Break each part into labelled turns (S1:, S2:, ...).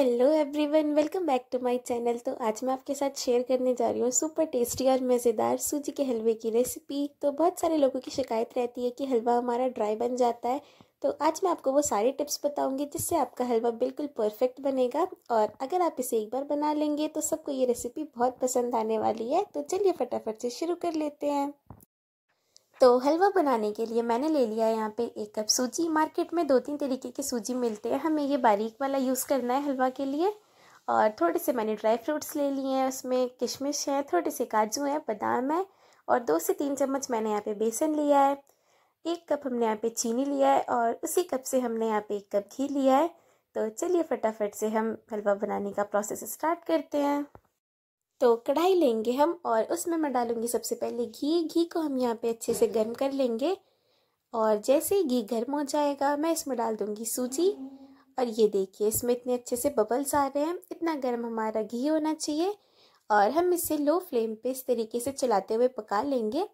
S1: hello everyone welcome back to my channel तो आज मैं आपके साथ शेयर करने जा रही हूँ सुपर टेस्टी और मज़ेदार सूजी के हलवे की रेसिपी तो बहुत सारे लोगों की शिकायत रहती है कि हलवा हमारा ड्राई बन जाता है तो आज मैं आपको वो सारे टिप्स बताऊंगी जिससे आपका हलवा बिल्कुल परफेक्ट बनेगा और अगर आप इसे एक बार बना लेंगे तो सबको ये रेसिपी बहुत पसंद आने वाली है तो चलिए फटाफट से शुरू कर लेते हैं तो हलवा बनाने के लिए मैंने ले लिया है यहाँ पे एक कप सूजी मार्केट में दो तीन तरीके के सूजी मिलते हैं हमें ये बारीक वाला यूज़ करना है हलवा के लिए और थोड़े से मैंने ड्राई फ्रूट्स ले लिए हैं उसमें किशमिश है थोड़े से काजू हैं बादाम है और दो से तीन चम्मच मैंने यहाँ पे बेसन लिया है एक कप हमने यहाँ पे चीनी लिया है और उसी कप से हमने यहाँ पे एक कप घी लिया है तो चलिए फटाफट से हम हलवा बनाने का प्रोसेस स्टार्ट करते हैं तो कढ़ाई लेंगे हम और उसमें मैं डालूँगी सबसे पहले घी घी को हम यहाँ पे अच्छे से गर्म कर लेंगे और जैसे ही घी गर्म हो जाएगा मैं इसमें डाल दूँगी सूजी और ये देखिए इसमें इतने अच्छे से बबल्स आ रहे हैं इतना गर्म हमारा घी होना चाहिए और हम इसे लो फ्लेम पे इस तरीके से चलाते हुए पका लेंगे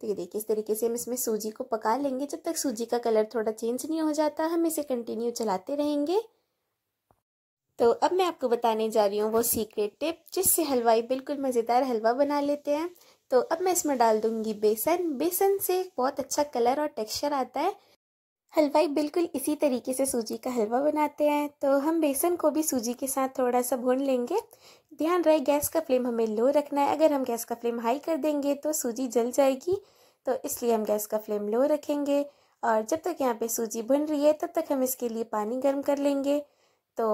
S1: तो ये देखिए इस तरीके से हम इसमें सूजी को पका लेंगे जब तक सूजी का कलर थोड़ा चेंज नहीं हो जाता हम इसे कंटिन्यू चलाते रहेंगे तो अब मैं आपको बताने जा रही हूँ वो सीक्रेट टिप जिससे हलवाई बिल्कुल मज़ेदार हलवा बना लेते हैं तो अब मैं इसमें डाल दूँगी बेसन बेसन से बहुत अच्छा कलर और टेक्सचर आता है हलवाई बिल्कुल इसी तरीके से सूजी का हलवा बनाते हैं तो हम बेसन को भी सूजी के साथ थोड़ा सा भून लेंगे ध्यान रहे गैस का फ्लेम हमें लो रखना है अगर हम गैस का फ्लेम हाई कर देंगे तो सूजी जल जाएगी तो इसलिए हम गैस का फ्लेम लो रखेंगे और जब तक यहाँ पे सूजी भुन रही है तब तक हम इसके लिए पानी गर्म कर लेंगे तो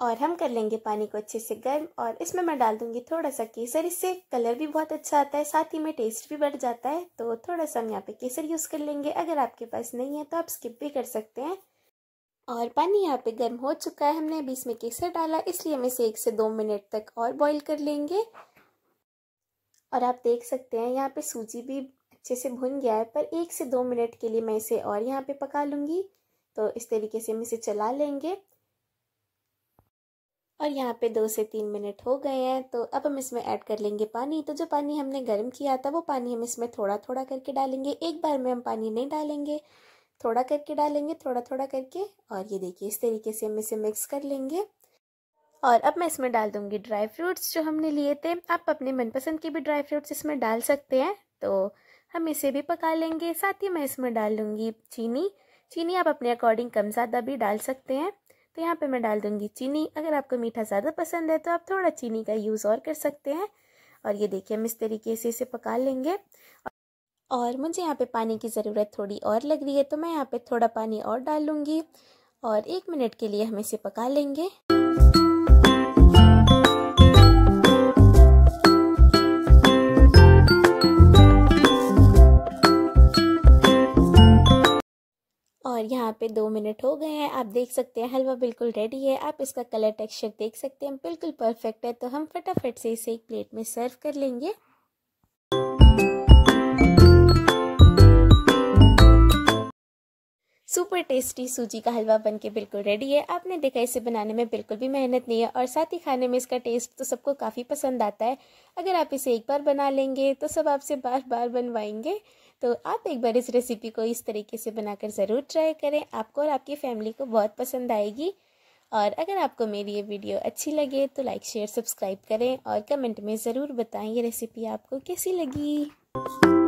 S1: और हम कर लेंगे पानी को अच्छे से गर्म और इसमें मैं डाल दूंगी थोड़ा सा केसर इससे कलर भी बहुत अच्छा आता है साथ ही में टेस्ट भी बढ़ जाता है तो थोड़ा सा हम यहाँ पे केसर यूज़ कर लेंगे अगर आपके पास नहीं है तो आप स्किप भी कर सकते हैं और पानी यहाँ पे गर्म हो चुका है हमने अभी इसमें केसर डाला इसलिए हम इसे एक से दो मिनट तक और बॉयल कर लेंगे और आप देख सकते हैं यहाँ पर सूजी भी अच्छे से भुन गया है पर एक से दो मिनट के लिए मैं इसे और यहाँ पर पका लूँगी तो इस तरीके से हम इसे चला लेंगे और यहाँ पे दो से तीन मिनट हो गए हैं तो अब हम इसमें ऐड कर लेंगे पानी तो जो पानी हमने गर्म किया था वो पानी हम इसमें थोड़ा थोड़ा करके डालेंगे एक बार में हम पानी नहीं डालेंगे थोड़ा करके डालेंगे थोड़ा थोड़ा करके और ये देखिए इस तरीके से हम इसे मिक्स कर लेंगे और अब मैं इसमें डाल दूँगी ड्राई फ्रूट्स जो हमने लिए थे आप अपने मनपसंद के भी ड्राई फ्रूट्स इसमें डाल सकते हैं तो हम इसे भी पका लेंगे साथ ही मैं इसमें डाल दूँगी चीनी चीनी आप अपने अकॉर्डिंग कम ज़्यादा भी डाल सकते हैं तो यहाँ पे मैं डाल दूँगी चीनी अगर आपको मीठा ज़्यादा पसंद है तो आप थोड़ा चीनी का यूज़ और कर सकते हैं और ये देखिए हम इस तरीके से इसे पका लेंगे और मुझे यहाँ पे पानी की ज़रूरत थोड़ी और लग रही है तो मैं यहाँ पे थोड़ा पानी और डाल लूँगी और एक मिनट के लिए हम इसे पका लेंगे और यहाँ पे दो मिनट हो गए हैं आप देख सकते हैं हलवा बिल्कुल रेडी है आप इसका कलर टेक्सचर देख सकते हैं बिल्कुल परफेक्ट है तो हम फटाफट से इसे एक प्लेट में सर्व कर लेंगे सुपर टेस्टी सूजी का हलवा बन के बिल्कुल रेडी है आपने देखा इसे बनाने में बिल्कुल भी मेहनत नहीं है और साथ ही खाने में इसका टेस्ट तो सबको काफ़ी पसंद आता है अगर आप इसे एक बार बना लेंगे तो सब आपसे बार बार बनवाएंगे तो आप एक बार इस रेसिपी को इस तरीके से बनाकर ज़रूर ट्राई करें आपको और आपकी फैमिली को बहुत पसंद आएगी और अगर आपको मेरी ये वीडियो अच्छी लगे तो लाइक शेयर सब्सक्राइब करें और कमेंट में ज़रूर बताएं ये रेसिपी आपको कैसी लगी